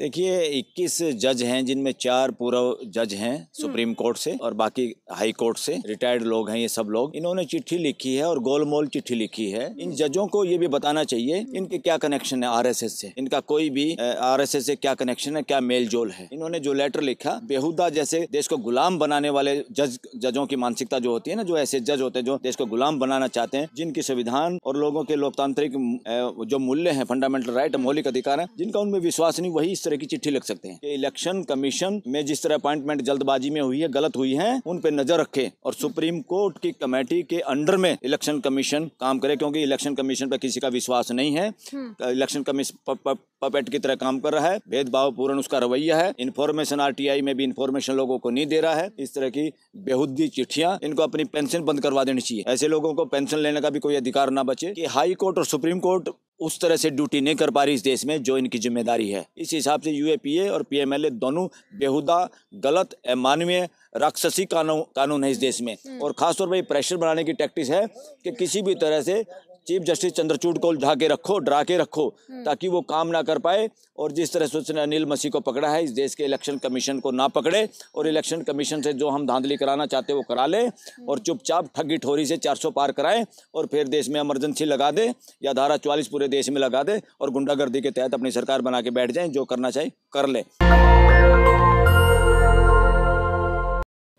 देखिए 21 जज हैं जिनमें चार पूर्व जज हैं सुप्रीम हम्म। कोर्ट से और बाकी हाई कोर्ट से रिटायर्ड लोग हैं ये सब लोग इन्होंने चिट्ठी लिखी है और गोलमोल चिट्ठी लिखी है इन हम्म। जजों को ये भी बताना चाहिए हम्म। इनके क्या कनेक्शन है आरएसएस से इनका कोई भी आरएसएस से क्या कनेक्शन है क्या मेल जोल है इन्होंने जो लेटर लिखा बेहुदा जैसे देश को गुलाम बनाने वाले जज जजों की मानसिकता जो होती है ना जो ऐसे जज होते हैं जो देश को गुलाम बनाना चाहते हैं जिनकी संविधान और लोगों के लोकतांत्रिक जो मूल्य है फंडामेंटल राइट मौलिक अधिकार है जिनका उनमें विश्वास नहीं वही तरह की चिट्ठी लिख सकते हैं कि इलेक्शन कमीशन में जिस तरह अपॉइंटमेंट जल्दबाजी में हुई है गलत हुई है उन पर नजर रखे और सुप्रीम कोर्ट की कमेटी के अंडर में इलेक्शन कमीशन काम करे क्योंकि इलेक्शन कमीशन पर किसी का विश्वास नहीं है हम्म। इलेक्शन कमीशन पपेट की तरह काम कर रहा है भेदभाव पूर्ण उसका रवैया है इन्फॉर्मेशन आर में भी इन्फॉर्मेशन लोगों को नहीं दे रहा है इस तरह की बेहुदी चिट्ठियां इनको अपनी पेंशन बंद करवा देनी चाहिए ऐसे लोगों को पेंशन लेने का भी कोई अधिकार ना बचे कि हाई कोर्ट और सुप्रीम कोर्ट उस तरह से ड्यूटी नहीं कर पा रही इस देश में जो इनकी जिम्मेदारी है इस हिसाब से यूएपीए और पीएमएलए दोनों बेहुदा गलत अमानवीय राक्षसी कानून कानून है इस देश में हम्म। और ख़ासतौर पर ये प्रेशर बनाने की टैक्टिस है कि किसी भी तरह से चीफ जस्टिस चंद्रचूड को उलझा के रखो डरा के रखो हम्म। ताकि वो काम ना कर पाए और जिस तरह से उसने अनिल मसीह को पकड़ा है इस देश के इलेक्शन कमीशन को ना पकड़े और इलेक्शन कमीशन से जो हम धांधली कराना चाहते वो करा ले और हम्म। चुपचाप ठगी ठोरी से 400 पार कराए और फिर देश में एमरजेंसी लगा दे या धारा चवालीस पूरे देश में लगा दे और गुंडागर्दी के तहत अपनी सरकार बना के बैठ जाए जो करना चाहिए कर ले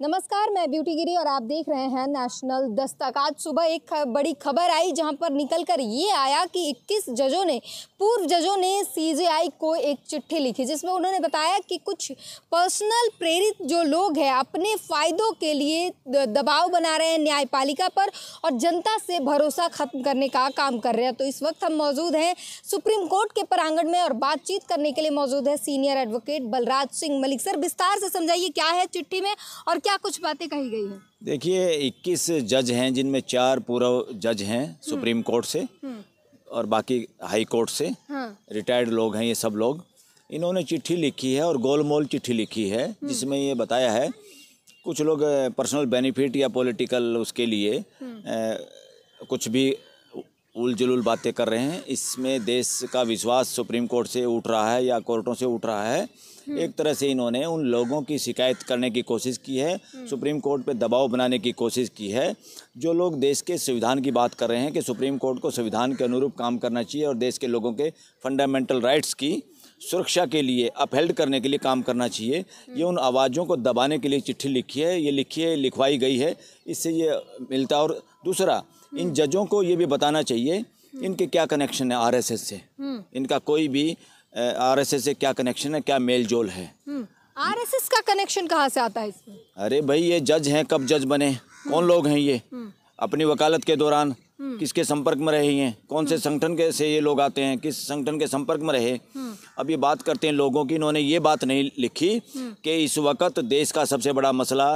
नमस्कार मैं ब्यूटी गिरी और आप देख रहे हैं नेशनल दस्तक आज सुबह एक बड़ी खबर आई जहां पर निकलकर ये आया कि 21 जजों ने पूर्व जजों ने सीजेआई को एक चिट्ठी लिखी जिसमें उन्होंने बताया कि कुछ पर्सनल प्रेरित जो लोग हैं अपने फायदों के लिए दबाव बना रहे हैं न्यायपालिका पर और जनता से भरोसा खत्म करने का काम कर रहे हैं तो इस वक्त हम मौजूद हैं सुप्रीम कोर्ट के प्रांगण में और बातचीत करने के लिए मौजूद है senior advocate Balraj Singh Malik sir विस्तार से समझाइए क्या है चिट्ठी में और क्या कुछ बातें कही गई है देखिए 21 जज हैं जिनमें चार पूर्व जज हैं हम्म। सुप्रीम कोर्ट से हम्म। और बाकी हाई कोर्ट से हाँ। रिटायर्ड लोग हैं ये सब लोग इन्होंने चिट्ठी लिखी है और गोलमोल चिट्ठी लिखी है हम्म। जिसमें ये बताया है कुछ लोग पर्सनल बेनिफिट या पॉलिटिकल उसके लिए ए, कुछ भी उल बातें कर रहे हैं इसमें देश का विश्वास सुप्रीम कोर्ट से उठ रहा है या कोर्टों से उठ रहा है हम्म। एक तरह से इन्होंने उन लोगों की शिकायत करने की कोशिश की है हम्म। सुप्रीम कोर्ट पे दबाव बनाने की कोशिश की है जो लोग देश के संविधान की बात कर रहे हैं कि सुप्रीम कोर्ट को संविधान के अनुरूप काम करना चाहिए और देश के लोगों के फंडामेंटल राइट्स की सुरक्षा के लिए अपहेल्ड करने के लिए काम करना चाहिए हम्म। ये उन आवाज़ों को दबाने के लिए चिट्ठी लिखी है ये लिखी है लिखवाई गई है इससे ये मिलता और दूसरा इन जजों को ये भी बताना चाहिए इनके क्या कनेक्शन है आरएसएस से इनका कोई भी आरएसएस से क्या कनेक्शन है क्या मेल जोल है हम्म, आरएसएस का कनेक्शन कहाँ से आता है इसमें अरे भाई ये जज हैं कब जज बने हम्म। कौन लोग हैं ये हम्म। अपनी वकालत के दौरान किसके संपर्क में रहे हैं कौन से संगठन के से ये लोग आते हैं किस संगठन के संपर्क में रहे अब ये बात करते हैं लोगों की इन्होंने ये बात नहीं लिखी कि इस वक्त देश का सबसे बड़ा मसला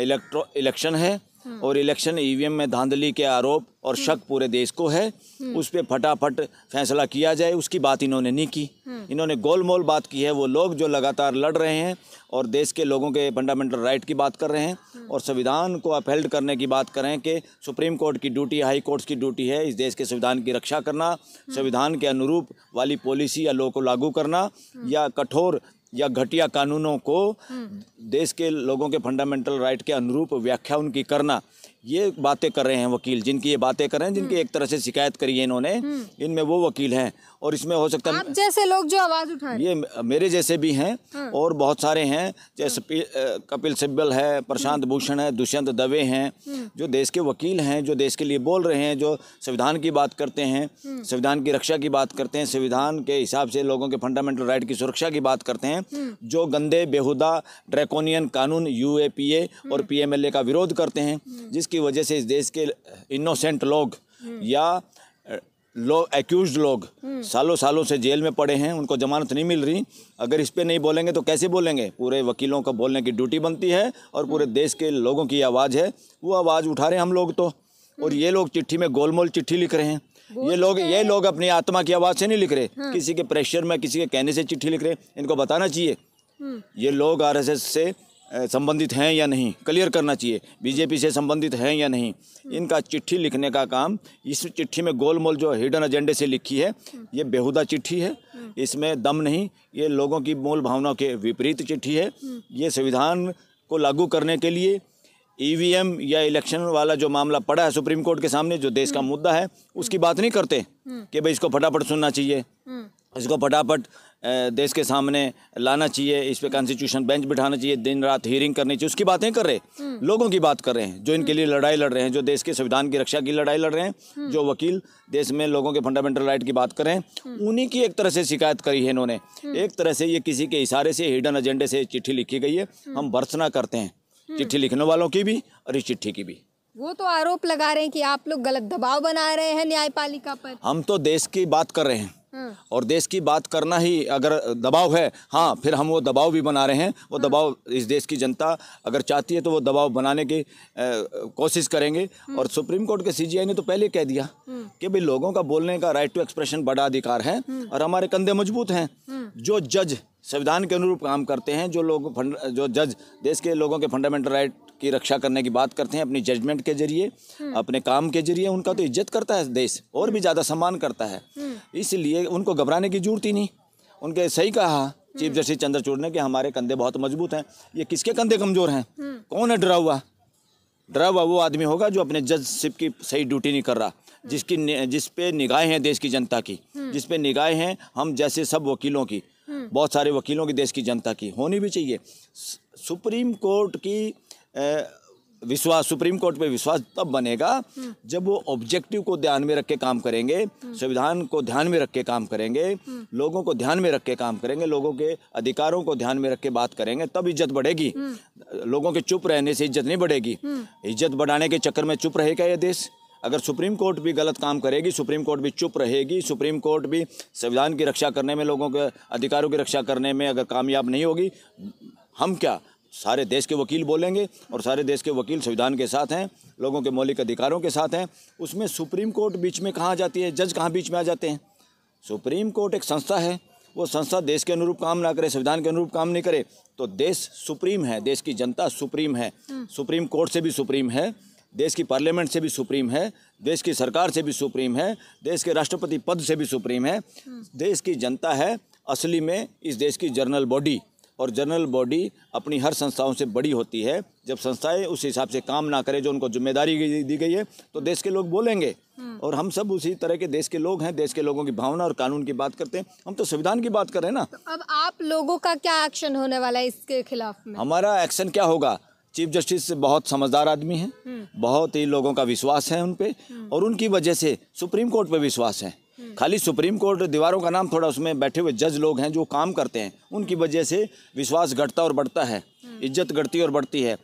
इलेक्ट्रो इलेक्शन है हम्म। और इलेक्शन ईवीएम में धांधली के आरोप और हम्म। शक पूरे देश को है हम्म। उस पर फटाफट फैसला किया जाए उसकी बात इन्होंने नहीं की इन्होंने गोलमोल बात की है वो लोग जो लगातार लड़ रहे हैं और देश के लोगों के फंडामेंटल राइट की बात कर रहे हैं और संविधान को अपहेल्ड करने की बात करें कि सुप्रीम कोर्ट की ड्यूटी हाई कोर्ट्स की ड्यूटी है इस देश के संविधान की रक्षा करना संविधान के अनुरूप वाली पॉलिसी या लॉ को लागू करना या कठोर या घटिया कानूनों को हम्म। देश के लोगों के फंडामेंटल राइट के अनुरूप व्याख्या उनकी करना ये बातें कर रहे हैं वकील जिनकी ये बातें कर रहे हैं जिनकी हम्म। एक तरह से शिकायत करी है इन्होंने हम्म। इनमें वो वकील हैं और इसमें हो सकता है आप जैसे लोग जो आवाज उठा ये मेरे जैसे भी हैं हाँ। और बहुत सारे हैं जैसे कपिल सिब्बल है प्रशांत हम्म। भूषण है दुष्यंत दवे हैं हम्म। जो देश के वकील हैं जो देश के लिए बोल रहे हैं जो संविधान की बात करते हैं हम्म। संविधान की रक्षा की बात करते हैं संविधान के हिसाब से लोगों के फंडामेंटल राइट की सुरक्षा की बात करते हैं जो गंदे बेहुदा ड्रैकोनियन कानून यू और पी का विरोध करते हैं जिसकी वजह से इस देश के इनोसेंट लोग या लोग एक्यूज हम्म। लोग सालों सालों से जेल में पड़े हैं उनको जमानत नहीं मिल रही अगर इस पर नहीं बोलेंगे तो कैसे बोलेंगे पूरे वकीलों को बोलने की ड्यूटी बनती है और पूरे हम्म। देश के लोगों की आवाज़ है वो आवाज़ उठा रहे हैं हम लोग तो और हम्म। ये लोग चिट्ठी में गोलमोल चिट्ठी लिख रहे हैं ये लोग ये लोग अपनी आत्मा की आवाज़ से नहीं लिख रहे हाँ। किसी के प्रेशर में किसी के कहने से चिट्ठी लिख रहे इनको बताना चाहिए ये लोग आर से संबंधित हैं या नहीं क्लियर करना चाहिए बीजेपी से संबंधित हैं या नहीं हम्म। इनका चिट्ठी लिखने का काम इस चिट्ठी में गोलमोल जो हिडन एजेंडे से लिखी है हम्म। ये बेहुदा चिट्ठी है हम्म। इसमें दम नहीं ये लोगों की मूल भावनाओं के विपरीत चिट्ठी है ये संविधान को लागू करने के लिए ईवीएम e या इलेक्शन वाला जो मामला पड़ा है सुप्रीम कोर्ट के सामने जो देश का मुद्दा है उसकी बात नहीं करते कि भाई इसको फटाफट सुनना चाहिए इसको फटाफट देश के सामने लाना चाहिए इस पे कॉन्स्टिट्यूशन बेंच बिठाना चाहिए दिन रात हियरिंग करनी चाहिए उसकी बातें कर रहे हम्म। लोगों की बात कर रहे हैं जो इनके लिए हम्म। लड़ाई लड़ रहे हैं जो देश के संविधान की रक्षा की लड़ाई लड़ रहे हैं हम्म। जो वकील देश में लोगों के फंडामेंटल राइट की बात कर रहे हैं उन्हीं की एक तरह से शिकायत करी है इन्होंने एक तरह से ये किसी के इशारे से हिडन एजेंडे से चिट्ठी लिखी गई है हम भर्सना करते हैं चिट्ठी लिखने वालों की भी और इस चिट्ठी की भी वो तो आरोप लगा रहे हैं कि आप लोग गलत दबाव बना रहे हैं न्यायपालिका पर हम तो देश की बात कर रहे हैं हम्म। और देश की बात करना ही अगर दबाव है हाँ फिर हम वो दबाव भी बना रहे हैं वो हम्म। दबाव इस देश की जनता अगर चाहती है तो वो दबाव बनाने की कोशिश करेंगे हम्म। और सुप्रीम कोर्ट के सीजीआई ने तो पहले कह दिया कि भाई लोगों का बोलने का राइट टू एक्सप्रेशन बड़ा अधिकार है और हमारे कंधे मजबूत हैं जो जज संविधान के अनुरूप काम करते हैं जो लोग जो जज देश के लोगों के फंडामेंटल राइट की रक्षा करने की बात करते हैं अपनी जजमेंट के जरिए हम्म। अपने काम के जरिए उनका तो इज्जत करता है देश और भी हम्म। ज़्यादा सम्मान करता है हम्म। इसलिए उनको घबराने की जरूरत ही नहीं उनके सही कहा चीफ जस्टिस चंद्रचूड़ ने कि हमारे कंधे बहुत मजबूत हैं ये किसके कंधे कमज़ोर हैं कौन है डरा हुआ डरा हुआ वो आदमी होगा जो अपने जजशिप की सही ड्यूटी नहीं कर रहा जिसकी जिस पे निगाहें हैं देश की जनता की जिस पे निगाहें हैं हम जैसे सब वकीलों की बहुत सारे वकीलों की देश की जनता की होनी भी चाहिए सुप्रीम कोर्ट की विश्वास सुप्रीम कोर्ट पे विश्वास तब बनेगा हम्म। जब वो ऑब्जेक्टिव को ध्यान में रख के काम करेंगे हम्म। संविधान को ध्यान में रख के काम करेंगे हम्म। लोगों को ध्यान में रख के काम करेंगे लोगों के अधिकारों को ध्यान में रख के बात करेंगे तब इज्जत बढ़ेगी लोगों के चुप रहने से इज्जत नहीं बढ़ेगी इज्जत बढ़ाने के चक्कर में चुप रहेगा ये देश अगर सुप्रीम कोर्ट भी गलत काम करेगी सुप्रीम कोर्ट भी चुप रहेगी सुप्रीम कोर्ट भी संविधान की रक्षा करने में लोगों के अधिकारों की रक्षा करने में अगर कामयाब नहीं होगी हम क्या सारे देश के वकील बोलेंगे और सारे देश के वकील संविधान के साथ हैं लोगों के मौलिक अधिकारों के साथ हैं उसमें सुप्रीम कोर्ट बीच में कहाँ जाती है जज कहाँ बीच में आ जाते हैं सुप्रीम कोर्ट एक संस्था है वो संस्था देश के अनुरूप काम ना करे संविधान के अनुरूप काम नहीं करे तो देश सुप्रीम है देश की जनता सुप्रीम है हाँ। सुप्रीम कोर्ट से भी सुप्रीम है देश की पार्लियामेंट से भी सुप्रीम है देश की सरकार से भी सुप्रीम है देश के राष्ट्रपति पद से भी सुप्रीम है हाँ। देश की जनता है असली में इस देश की जर्नल बॉडी और जनरल बॉडी अपनी हर संस्थाओं से बड़ी होती है जब संस्थाएं उस हिसाब से काम ना करें जो उनको जिम्मेदारी दी गई है तो देश के लोग बोलेंगे हम्म। और हम सब उसी तरह के देश के लोग हैं देश के लोगों की भावना और कानून की बात करते हैं हम तो संविधान की बात कर रहे हैं ना तो अब आप लोगों का क्या एक्शन होने वाला है इसके खिलाफ में हमारा एक्शन क्या होगा चीफ जस्टिस बहुत समझदार आदमी है हम्म। बहुत ही लोगों का विश्वास है उन पर हम्म। और उनकी वजह से सुप्रीम कोर्ट पर विश्वास है हम्म। खाली सुप्रीम कोर्ट दीवारों का नाम थोड़ा उसमें बैठे हुए जज लोग हैं जो काम करते हैं उनकी वजह से विश्वास घटता और बढ़ता है हम्म। इज्जत घटती और बढ़ती है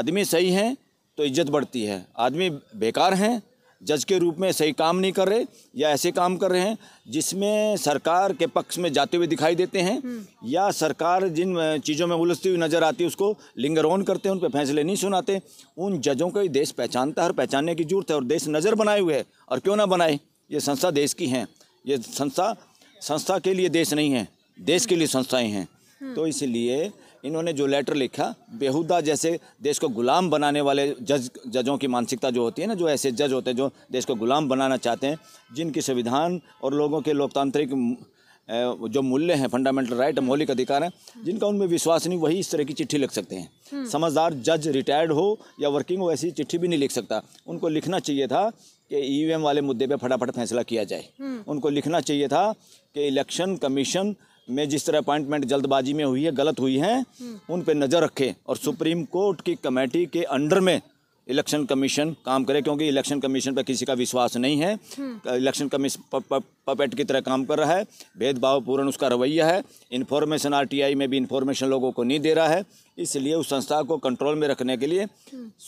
आदमी सही हैं तो इज्जत बढ़ती है आदमी बेकार हैं जज के रूप में सही काम नहीं कर रहे या ऐसे काम कर रहे हैं जिसमें सरकार के पक्ष में जाते हुए दिखाई देते हैं हम्म। या सरकार जिन चीज़ों में उलझती हुई नज़र आती है उसको लिंगर ऑन करते हैं उन पर फैसले नहीं सुनाते उन जजों को देश पहचानता है और पहचानने की जरूरत है और देश नज़र बनाए हुए है और क्यों ना बनाए ये संस्था देश की हैं ये संस्था संस्था के लिए देश नहीं है देश के लिए संस्थाएं हैं हम्म। तो इसलिए इन्होंने जो लेटर लिखा बेहुदा जैसे देश को गुलाम बनाने वाले जज जजों की मानसिकता जो होती है ना जो ऐसे जज होते हैं जो देश को गुलाम बनाना चाहते हैं जिनकी संविधान और लोगों के लोकतांत्रिक जो मूल्य हैं फंडामेंटल हम्म। राइट मौलिक अधिकार हैं जिनका उनमें विश्वास नहीं वही इस तरह की चिट्ठी लिख सकते हैं हम्म। समझदार जज रिटायर्ड हो या वर्किंग हो ऐसी चिट्ठी भी नहीं लिख सकता उनको लिखना चाहिए था कि ईवीएम e वाले मुद्दे पे फटाफट फैसला किया जाए हम्म। उनको लिखना चाहिए था कि इलेक्शन कमीशन में जिस तरह अपॉइंटमेंट जल्दबाजी में हुई है गलत हुई है हम्म। उन पर नज़र रखें और सुप्रीम कोर्ट की कमेटी के अंडर में इलेक्शन कमीशन काम करे क्योंकि इलेक्शन कमीशन पर किसी का विश्वास नहीं है हम्म। इलेक्शन कमीशन पपेट की तरह काम कर रहा है भेदभाव पूर्ण उसका रवैया है इन्फॉर्मेशन आरटीआई में भी इन्फॉर्मेशन लोगों को नहीं दे रहा है इसलिए उस संस्था को कंट्रोल में रखने के लिए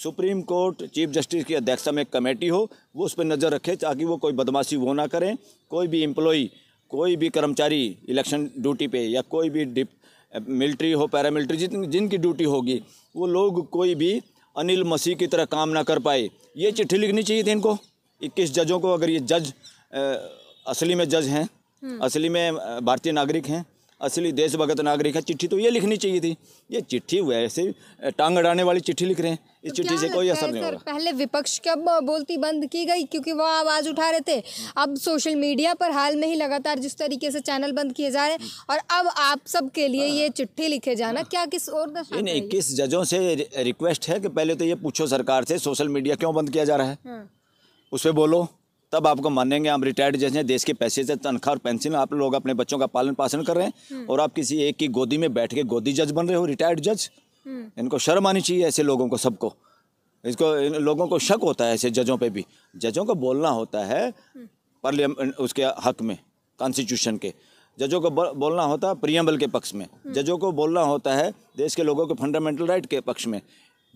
सुप्रीम कोर्ट चीफ जस्टिस की अध्यक्षता में एक कमेटी हो वो उस पर नज़र रखे ताकि वो कोई बदमाशी वो ना करें कोई भी एम्प्लॉई कोई भी कर्मचारी इलेक्शन ड्यूटी पे या कोई भी डिप मिलिट्री हो पैरामिलिट्री जिन जिनकी ड्यूटी होगी वो लोग कोई भी अनिल मसीह की तरह काम ना कर पाए ये चिट्ठी लिखनी चाहिए थी इनको इक्कीस जजों को अगर ये जज असली में जज हैं हम्म। असली में भारतीय नागरिक हैं असली देशभक्त नागरिक है चिट्ठी तो ये लिखनी चाहिए थी ये चिट्ठी वैसे टांग अड़ाने वाली चिट्ठी लिख रहे हैं इस तो चिट्ठी से कोई असर नहीं होगा पहले विपक्ष कब बोलती बंद की गई क्योंकि वो आवाज़ उठा रहे थे अब सोशल मीडिया पर हाल में ही लगातार जिस तरीके से चैनल बंद किए जा रहे हैं और अब आप सब के लिए ये चिट्ठी लिखे जाना क्या किस और इन इक्कीस जजों से रिक्वेस्ट है कि पहले तो ये पूछो सरकार से सोशल मीडिया क्यों बंद किया जा रहा है हाँ। उस पर बोलो तब आपको मानेंगे हम रिटायर्ड जज हैं देश के पैसे से तनख्वाह और पेंशन आप लोग अपने बच्चों का पालन पाषण कर रहे हैं हम्म। और आप किसी एक की गोदी में बैठ के गोदी जज बन रहे हो रिटायर्ड हम्म। जज इनको शर्म आनी चाहिए ऐसे लोगों को सबको इसको इन लोगों को शक होता है ऐसे जजों पे भी जजों को बोलना होता है पार्लियामेंट हम्म। उसके हक में कॉन्स्टिट्यूशन के जजों को बोलना होता है प्रियम्बल के पक्ष में जजों को बोलना होता है देश के लोगों के फंडामेंटल राइट के पक्ष में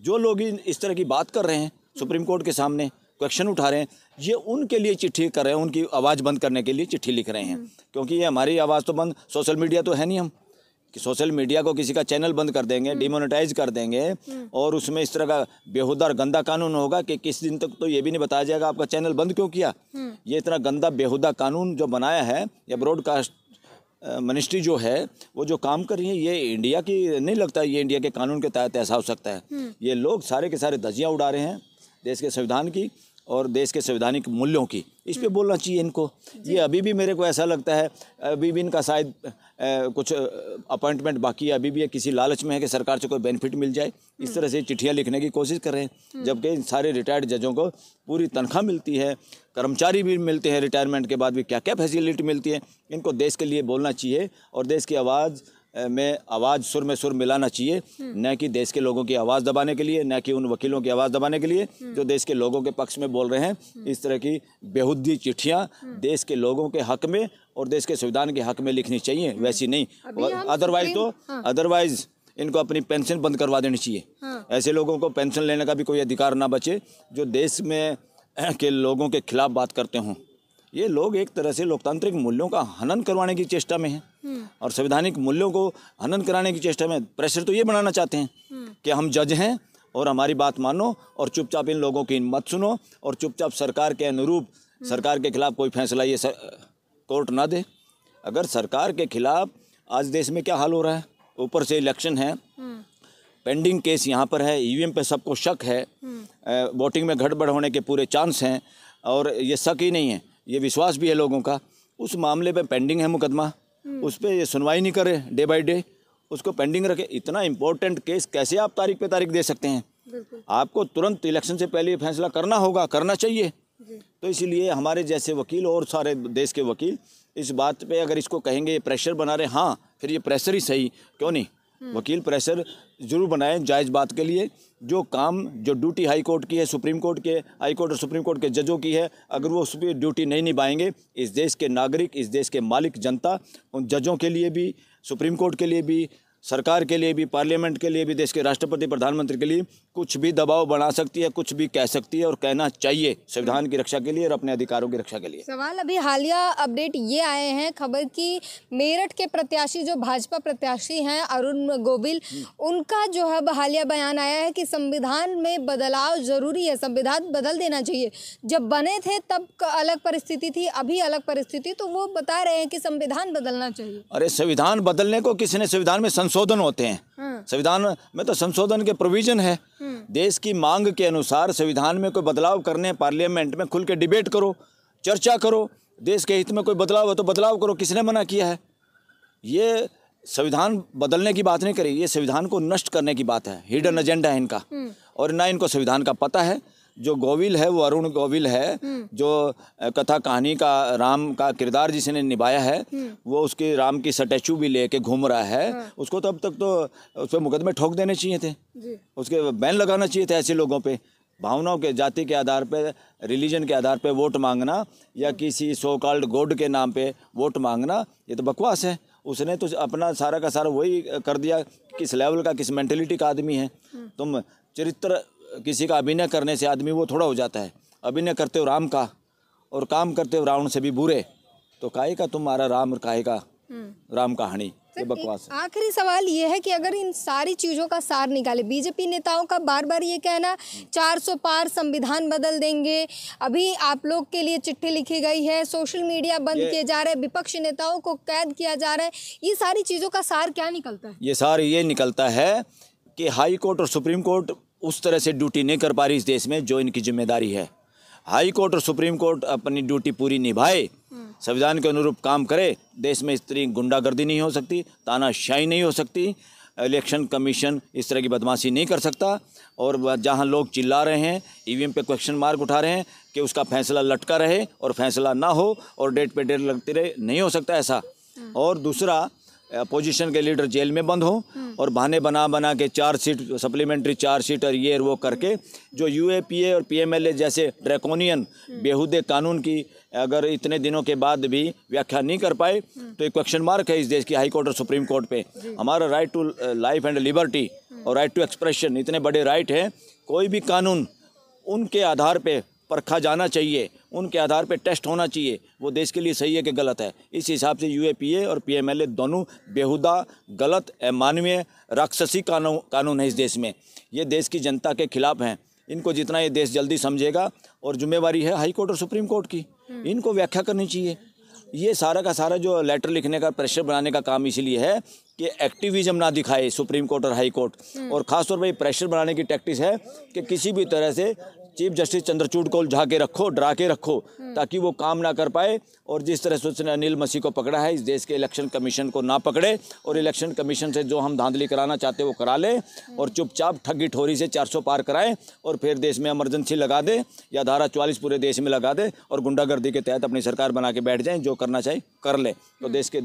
जो लोग इस तरह की बात कर रहे हैं सुप्रीम कोर्ट के सामने क्वेश्चन उठा रहे हैं ये उनके लिए चिट्ठी कर रहे हैं उनकी आवाज़ बंद करने के लिए चिट्ठी लिख रहे हैं हम्म। क्योंकि ये हमारी आवाज़ तो बंद सोशल मीडिया तो है नहीं हम कि सोशल मीडिया को किसी का चैनल बंद कर देंगे डिमोनेटाइज हम्म। कर देंगे हम्म। और उसमें इस तरह का बेहुदा और गंदा कानून होगा कि किस दिन तक तो ये भी नहीं बताया जाएगा आपका चैनल बंद क्यों किया ये इतना गंदा बेहुदा कानून जो बनाया है या ब्रॉडकास्ट मिनिस्ट्री जो है वो जो काम कर रही है ये इंडिया की नहीं लगता ये इंडिया के कानून के तहत ऐसा हो सकता है ये लोग सारे के सारे धजियाँ उड़ा रहे हैं देश के संविधान की और देश के संवैधानिक मूल्यों की इस पर बोलना चाहिए इनको ये अभी भी मेरे को ऐसा लगता है अभी भी इनका शायद कुछ अपॉइंटमेंट बाकी है अभी भी किसी लालच में है कि सरकार से कोई बेनिफिट मिल जाए इस तरह से चिट्ठियाँ लिखने की कोशिश कर रहे हैं हम्म। जबकि सारे रिटायर्ड जजों को पूरी तनख्वाह मिलती है कर्मचारी भी मिलते हैं रिटायरमेंट के बाद भी क्या क्या फैसिलिटी मिलती है इनको देश के लिए बोलना चाहिए और देश की आवाज़ में आवाज़ सुर में सुर मिलाना चाहिए हम्म। न कि देश के लोगों की आवाज़ दबाने के लिए न कि उन वकीलों की आवाज़ दबाने के लिए हम्म। जो देश के लोगों के पक्ष में बोल रहे हैं हम्म। इस तरह की बेहुदी चिट्ठियाँ देश के लोगों के हक में और देश के संविधान के हक में लिखनी चाहिए वैसी नहीं अदरवाइज तो अदरवाइज हाँ। इनको अपनी पेंशन बंद करवा देनी चाहिए हाँ। ऐसे लोगों को पेंशन लेने का भी कोई अधिकार ना बचे जो देश में के लोगों के खिलाफ बात करते हों ये लोग एक तरह से लोकतांत्रिक मूल्यों का हनन करवाने की चेष्टा में हैं और संवैधानिक मूल्यों को हनन कराने की चेष्टा में प्रेशर तो ये बनाना चाहते हैं कि हम जज हैं और हमारी बात मानो और चुपचाप इन लोगों की मत सुनो और चुपचाप सरकार के अनुरूप सरकार के खिलाफ कोई फैसला ये सर, कोर्ट ना दे अगर सरकार के खिलाफ आज देश में क्या हाल हो रहा है ऊपर से इलेक्शन है पेंडिंग केस यहाँ पर है ईवीएम पे सबको शक है वोटिंग में गड़बड़ होने के पूरे चांस हैं और ये शक ही नहीं है ये विश्वास भी है लोगों का उस मामले में पेंडिंग है मुकदमा हम्म। उस पर ये सुनवाई नहीं करे डे बाई डे उसको पेंडिंग रखे इतना इम्पोर्टेंट केस कैसे आप तारीख पे तारीख दे सकते हैं आपको तुरंत इलेक्शन से पहले फैसला करना होगा करना चाहिए तो इसीलिए हमारे जैसे वकील और सारे देश के वकील इस बात पे अगर इसको कहेंगे ये प्रेशर बना रहे हाँ फिर ये प्रेशर ही सही क्यों नहीं हम्म। वकील प्रेशर ज़रूर बनाएं जायज़ बात के लिए जो काम जो ड्यूटी हाई कोर्ट की है सुप्रीम कोर्ट के हाई कोर्ट और सुप्रीम कोर्ट के जजों की है अगर वो उस पर ड्यूटी नहीं निभाएंगे इस देश के नागरिक इस देश के मालिक जनता उन जजों के लिए भी सुप्रीम कोर्ट के लिए भी सरकार के लिए भी पार्लियामेंट के लिए भी देश के राष्ट्रपति प्रधानमंत्री के लिए कुछ भी दबाव बना सकती है कुछ भी कह सकती है और कहना चाहिए संविधान की रक्षा के लिए और अपने अधिकारों की रक्षा के लिए सवाल अभी हालिया अपडेट ये आए हैं खबर कि मेरठ के प्रत्याशी जो भाजपा प्रत्याशी हैं अरुण गोविल उनका जो है हालिया बयान आया है कि संविधान में बदलाव जरूरी है संविधान बदल देना चाहिए जब बने थे तब अलग परिस्थिति थी अभी अलग परिस्थिति तो वो बता रहे हैं कि संविधान बदलना चाहिए अरे संविधान बदलने को किसने संविधान में संशोधन होते हैं हाँ। संविधान में तो संशोधन के प्रोविजन है हाँ। देश की मांग के अनुसार संविधान में कोई बदलाव करने पार्लियामेंट में खुल के डिबेट करो चर्चा करो देश के हित में कोई बदलाव हो तो बदलाव करो किसने मना किया है ये संविधान बदलने की बात नहीं करी ये संविधान को नष्ट करने की बात है हिडन हाँ। एजेंडा है इनका और ना इनको संविधान का पता है जो गोविल है वो अरुण गोविल है हम्म। जो कथा कहानी का राम का किरदार जिसने निभाया है हम्म। वो उसके राम की स्टैचू भी लेके घूम रहा है हाँ। उसको तब तक तो उस पर मुकदमे ठोक देने चाहिए थे उसके बैन लगाना चाहिए थे ऐसे लोगों पर भावनाओं के जाति के आधार पे रिलीजन के आधार पे वोट मांगना या किसी सो कॉल्ड गोड के नाम पे वोट मांगना ये तो बकवास है उसने तो अपना सारा का सारा वही कर दिया किस लेवल का किस मेंटेलिटी का आदमी है हम्म। तुम चरित्र किसी का अभिनय करने से आदमी वो थोड़ा हो जाता है अभिनय करते हो राम का और काम करते हो रावण से भी बुरे तो काहे का तुम्हारा राम और काहे का हम्म। राम कहानी ये बकवास आखिरी सवाल ये है कि अगर इन सारी चीज़ों का सार निकाले बीजेपी नेताओं का बार बार ये कहना 400 पार संविधान बदल देंगे अभी आप लोग के लिए चिट्ठी लिखी गई है सोशल मीडिया बंद किए जा रहे विपक्ष नेताओं को कैद किया जा रहा है ये सारी चीज़ों का सार क्या निकलता है ये सार ये निकलता है कि हाई कोर्ट और सुप्रीम कोर्ट उस तरह से ड्यूटी नहीं कर पा रही इस देश में जो इनकी जिम्मेदारी है हाई कोर्ट और सुप्रीम कोर्ट अपनी ड्यूटी पूरी निभाए संविधान के अनुरूप काम करे देश में इस तरह गुंडागर्दी नहीं हो सकती तानाशाही नहीं हो सकती इलेक्शन कमीशन इस तरह की बदमाशी नहीं कर सकता और जहां लोग चिल्ला रहे हैं ईवीएम e पे क्वेश्चन मार्क उठा रहे हैं कि उसका फैसला लटका रहे और फैसला ना हो और डेट पे डेट लगती रहे नहीं हो सकता ऐसा और दूसरा अपोजिशन के लीडर जेल में बंद हो हम्म। और बहाने बना बना के चार सीट सप्लीमेंट्री चार सीट और ये वो करके जो यू और पी जैसे ड्रैकोनियन हम्म। बेहुदे कानून की अगर इतने दिनों के बाद भी व्याख्या नहीं कर पाए हम्म। तो एक क्वेश्चन मार्क है इस देश की हाई कोर्ट और सुप्रीम कोर्ट पे हमारा right to life and liberty और राइट टू एक्सप्रेशन इतने बड़े राइट हैं कोई भी कानून उनके आधार पर परखा जाना चाहिए उनके आधार पर टेस्ट होना चाहिए वो देश के लिए सही है कि गलत है इस हिसाब से यू और पी दोनों बेहुदा गलत अमानवीय राक्षसी कानून कानून है इस देश में ये देश की जनता के खिलाफ हैं इनको जितना ये देश जल्दी समझेगा और जिम्मेवारी है हाई कोर्ट और सुप्रीम कोर्ट की हम्म। इनको व्याख्या करनी चाहिए ये सारा का सारा जो लेटर लिखने का प्रेशर बनाने का काम इसलिए है कि एक्टिविज्म ना दिखाए सुप्रीम कोर्ट और हाई कोर्ट हम्म। और ख़ासतौर पर ये प्रेशर बनाने की टैक्टिस है कि किसी भी तरह से चीफ जस्टिस चंद्रचूड़ को उलझा के रखो डरा के रखो हम्म। ताकि वो काम ना कर पाए और जिस तरह से उसने अनिल मसीह को पकड़ा है इस देश के इलेक्शन कमीशन को ना पकड़े और इलेक्शन कमीशन से जो हम धांधली कराना चाहते वो करा ले हम्म। और चुपचाप ठगी ठोरी से 400 पार कराएं और फिर देश में इमरजेंसी लगा दे या धारा चवालीस पूरे देश में लगा दे और गुंडागर्दी के तहत अपनी सरकार बना के बैठ जाए जो करना चाहें कर लें तो हम्म। देश के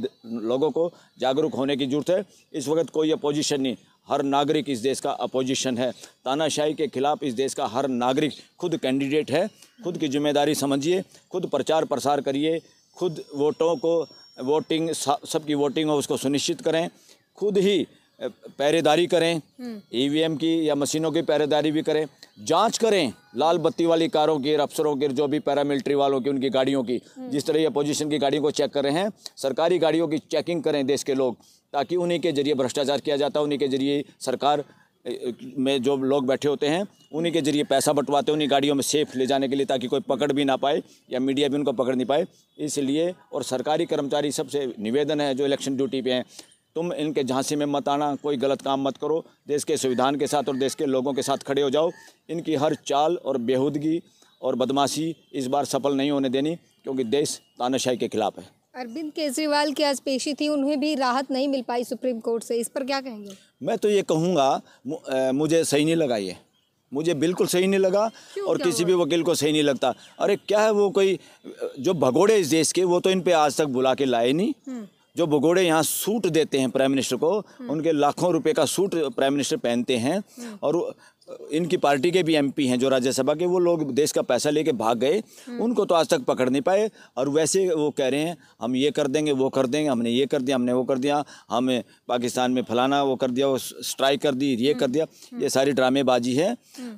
लोगों को जागरूक होने की जरूरत है इस वक्त कोई अपोजिशन नहीं हर नागरिक इस देश का अपोजिशन है तानाशाही के खिलाफ इस देश का हर नागरिक खुद कैंडिडेट है खुद की जिम्मेदारी समझिए खुद प्रचार प्रसार करिए खुद वोटों को वोटिंग सबकी वोटिंग हो उसको सुनिश्चित करें खुद ही पहरेदारी करें हम्म। ईवीएम की या मशीनों की पहरेदारी भी करें जांच करें लाल बत्ती वाली कारों की अफसरों की जो भी पैरामिलिट्री वालों की उनकी गाड़ियों की हम्म। जिस तरह ये अपोजिशन की गाड़ियों को चेक कर रहे हैं सरकारी गाड़ियों की चेकिंग करें देश के लोग ताकि उन्हीं के जरिए भ्रष्टाचार किया जाता है उन्हीं के जरिए सरकार में जो लोग बैठे होते हैं उन्हीं के जरिए पैसा बंटवाते हैं उन्हीं गाड़ियों में सेफ ले जाने के लिए ताकि कोई पकड़ भी ना पाए या मीडिया भी उनको पकड़ नहीं पाए इसलिए और सरकारी कर्मचारी सबसे निवेदन है जो इलेक्शन ड्यूटी पे हैं तुम इनके झांसी में मत आना कोई गलत काम मत करो देश के संविधान के साथ और देश के लोगों के साथ खड़े हो जाओ इनकी हर चाल और बेहूदगी और बदमाशी इस बार सफल नहीं होने देनी क्योंकि देश तानाशाही के खिलाफ है अरविंद केजरीवाल की आज पेशी थी उन्हें भी राहत नहीं मिल पाई सुप्रीम कोर्ट से इस पर क्या कहेंगे मैं तो ये कहूँगा मुझे सही नहीं लगा ये मुझे बिल्कुल सही नहीं लगा और किसी भी वकील को सही नहीं लगता अरे क्या है वो कोई जो भगोड़े इस देश के वो तो इन पे आज तक बुला के लाए नहीं हम्म। जो भगोड़े यहाँ सूट देते हैं प्राइम मिनिस्टर को हम्म। उनके लाखों रुपए का सूट प्राइम मिनिस्टर पहनते हैं हम्म। और इनकी पार्टी के भी एमपी हैं जो राज्यसभा के वो लोग देश का पैसा लेके भाग गए हम्म। उनको तो आज तक पकड़ नहीं पाए और वैसे वो कह रहे हैं हम ये कर देंगे वो कर देंगे हमने ये कर दिया हमने वो कर दिया हमें पाकिस्तान में फलाना वो कर दिया वो स्ट्राइक कर दी ये कर हम्म। दिया हम्म। ये सारी ड्रामेबाजी है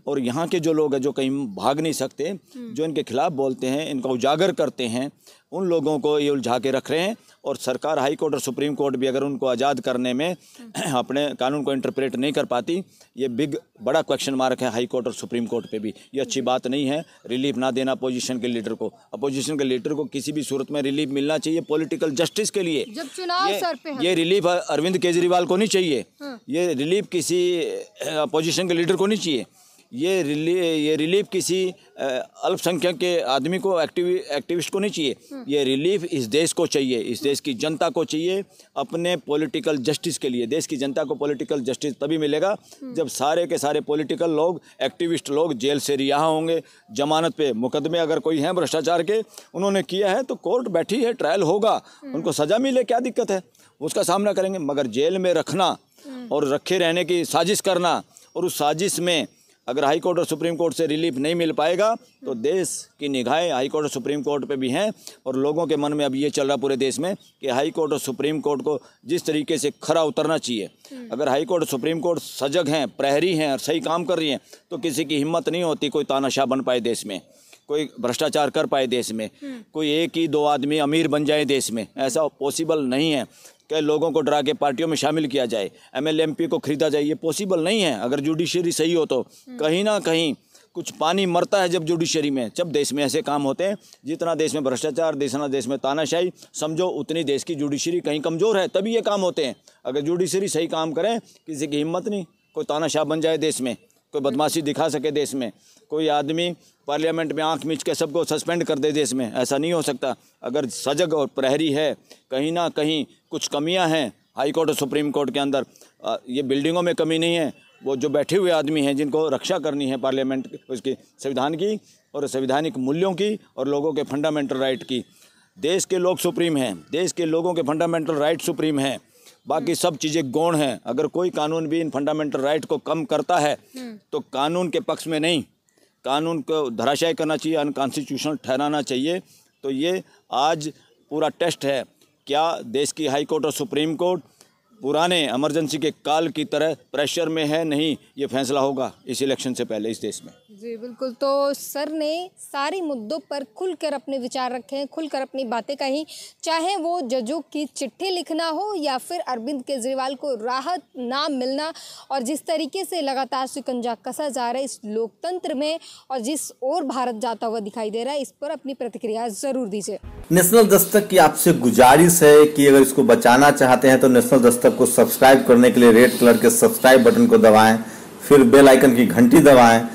और यहाँ के जो लोग हैं जो कहीं भाग नहीं सकते जो इनके खिलाफ बोलते हैं इनका उजागर करते हैं उन लोगों को ये उलझा के रख रहे हैं और सरकार हाई कोर्ट और सुप्रीम कोर्ट भी अगर उनको आज़ाद करने में अपने कानून को इंटरप्रेट नहीं कर पाती ये बिग बड़ा क्वेश्चन मार्क है हाई कोर्ट और सुप्रीम कोर्ट पे भी ये अच्छी बात नहीं है रिलीफ ना देना अपोजिशन के लीडर को अपोजिशन के लीडर को किसी भी सूरत में रिलीफ मिलना चाहिए पोलिटिकल जस्टिस के लिए जब चुनाव ये, सर पे ये रिलीफ अरविंद केजरीवाल को नहीं चाहिए हाँ। ये रिलीफ किसी अपोजिशन के लीडर को नहीं चाहिए ये रिली ये रिलीफ किसी अल्पसंख्यक के आदमी को एक्टिव एक्टिविस्ट को नहीं चाहिए हम्म। ये रिलीफ इस देश को चाहिए इस देश की जनता को चाहिए अपने पॉलिटिकल जस्टिस के लिए देश की जनता को पॉलिटिकल जस्टिस तभी मिलेगा हम्म। जब सारे के सारे पॉलिटिकल लोग एक्टिविस्ट लोग जेल से रिहा होंगे जमानत पे मुकदमे अगर कोई हैं भ्रष्टाचार के उन्होंने किया है तो कोर्ट बैठी है ट्रायल होगा हम्म। उनको सज़ा मिले क्या दिक्कत है उसका सामना करेंगे मगर जेल में रखना और रखे रहने की साजिश करना और उस साजिश में अगर हाई कोर्ट और सुप्रीम कोर्ट से रिलीफ नहीं मिल पाएगा तो देश की निगाहें हाई कोर्ट और सुप्रीम कोर्ट पे भी हैं और लोगों के मन में अब ये चल रहा पूरे देश में कि हाई कोर्ट और सुप्रीम कोर्ट को जिस तरीके से खरा उतरना चाहिए अगर हाई कोर्ट और सुप्रीम कोर्ट सजग हैं प्रहरी हैं और सही काम कर रही हैं तो किसी की हिम्मत नहीं होती कोई तानाशाह बन पाए देश में कोई भ्रष्टाचार कर पाए देश में कोई एक ही दो आदमी अमीर बन जाए देश में ऐसा पॉसिबल नहीं है के लोगों को डरा के पार्टियों में शामिल किया जाए एम एल को खरीदा जाए ये पॉसिबल नहीं है अगर जुडिशरी सही हो तो हम्म। कहीं ना कहीं कुछ पानी मरता है जब जुडिशरी में जब देश में ऐसे काम होते हैं जितना देश में भ्रष्टाचार जितना देश में तानाशाही समझो उतनी देश की जुडिशरी कहीं कमज़ोर है तभी ये काम होते हैं अगर जुडिशरी सही काम करें किसी की हिम्मत नहीं कोई तानाशाह बन जाए देश में कोई बदमाशी दिखा सके देश में कोई आदमी पार्लियामेंट में आँख मिच के सबको सस्पेंड कर दे देश में ऐसा नहीं हो सकता अगर सजग और प्रहरी है कहीं ना कहीं कुछ कमियां हैं हाई कोर्ट और सुप्रीम कोर्ट के अंदर ये बिल्डिंगों में कमी नहीं है वो जो बैठे हुए आदमी हैं जिनको रक्षा करनी है पार्लियामेंट उसकी संविधान की और संविधानिक मूल्यों की और लोगों के फंडामेंटल राइट की देश के लोग सुप्रीम हैं देश के लोगों के फंडामेंटल राइट सुप्रीम हैं बाकी सब चीज़ें गौण हैं अगर कोई कानून भी इन फंडामेंटल राइट को कम करता है हम्म। तो कानून के पक्ष में नहीं कानून को धराशायी करना चाहिए अनकॉन्स्टिट्यूशनल ठहराना चाहिए तो ये आज पूरा टेस्ट है क्या देश की हाई कोर्ट और सुप्रीम कोर्ट पुराने एमरजेंसी के काल की तरह प्रेशर में है नहीं ये फैसला होगा इस इलेक्शन से पहले इस देश में जी बिल्कुल तो सर ने सारे मुद्दों पर खुलकर अपने विचार रखे हैं खुलकर अपनी बातें कही चाहे वो जजों की चिट्ठी लिखना हो या फिर अरविंद केजरीवाल को राहत ना मिलना और जिस तरीके से लगातार शिकंजा कसा जा रहा है इस लोकतंत्र में और जिस ओर भारत जाता हुआ दिखाई दे रहा है इस पर अपनी प्रतिक्रिया ज़रूर दीजिए नेशनल दस्तक की आपसे गुजारिश है कि अगर इसको बचाना चाहते हैं तो नेशनल दस्तक को सब्सक्राइब करने के लिए रेड कलर के सब्सक्राइब बटन को दबाएं फिर बेल आइकन की घंटी दबाएं